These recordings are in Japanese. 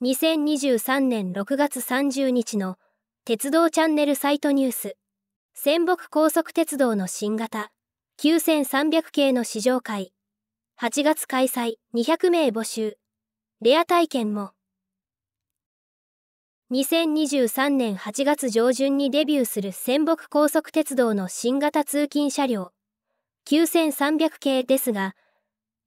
2023年6月30日の鉄道チャンネルサイトニュース仙北高速鉄道の新型9300系の試乗会8月開催200名募集レア体験も2023年8月上旬にデビューする仙北高速鉄道の新型通勤車両9300系ですが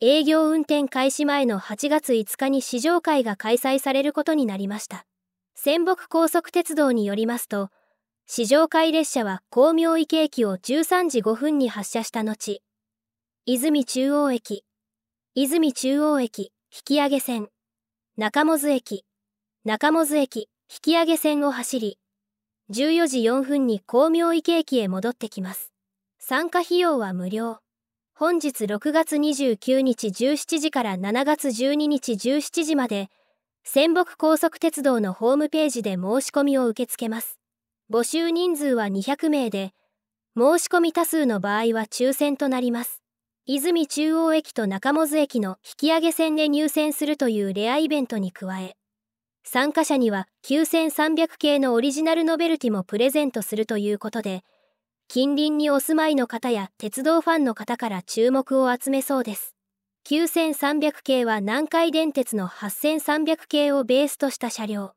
営業運転開始前の8月5日に試乗会が開催されることになりました。仙北高速鉄道によりますと、試乗会列車は光明池駅を13時5分に発車した後、泉中央駅、泉中央駅、引き上げ線、中本駅、中本駅、引き上げ線を走り、14時4分に光明池駅へ戻ってきます。参加費用は無料。本日6月29日17時から7月12日17時まで、仙北高速鉄道のホームページで申し込みを受け付けます。募集人数は200名で、申し込み多数の場合は抽選となります。泉中央駅と中本駅の引き上げ線で入線するというレアイベントに加え、参加者には9300系のオリジナルノベルティもプレゼントするということで、近隣にお住まいの方や鉄道ファンの方から注目を集めそうです。9300系は南海電鉄の8300系をベースとした車両。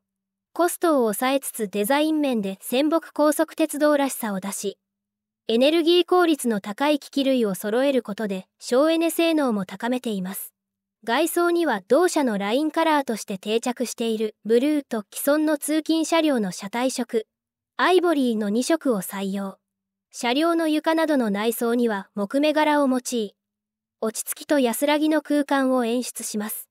コストを抑えつつデザイン面で仙北高速鉄道らしさを出し、エネルギー効率の高い機器類を揃えることで省エネ性能も高めています。外装には同社のラインカラーとして定着しているブルーと既存の通勤車両の車体色、アイボリーの2色を採用。車両の床などの内装には木目柄を用い、落ち着きと安らぎの空間を演出します。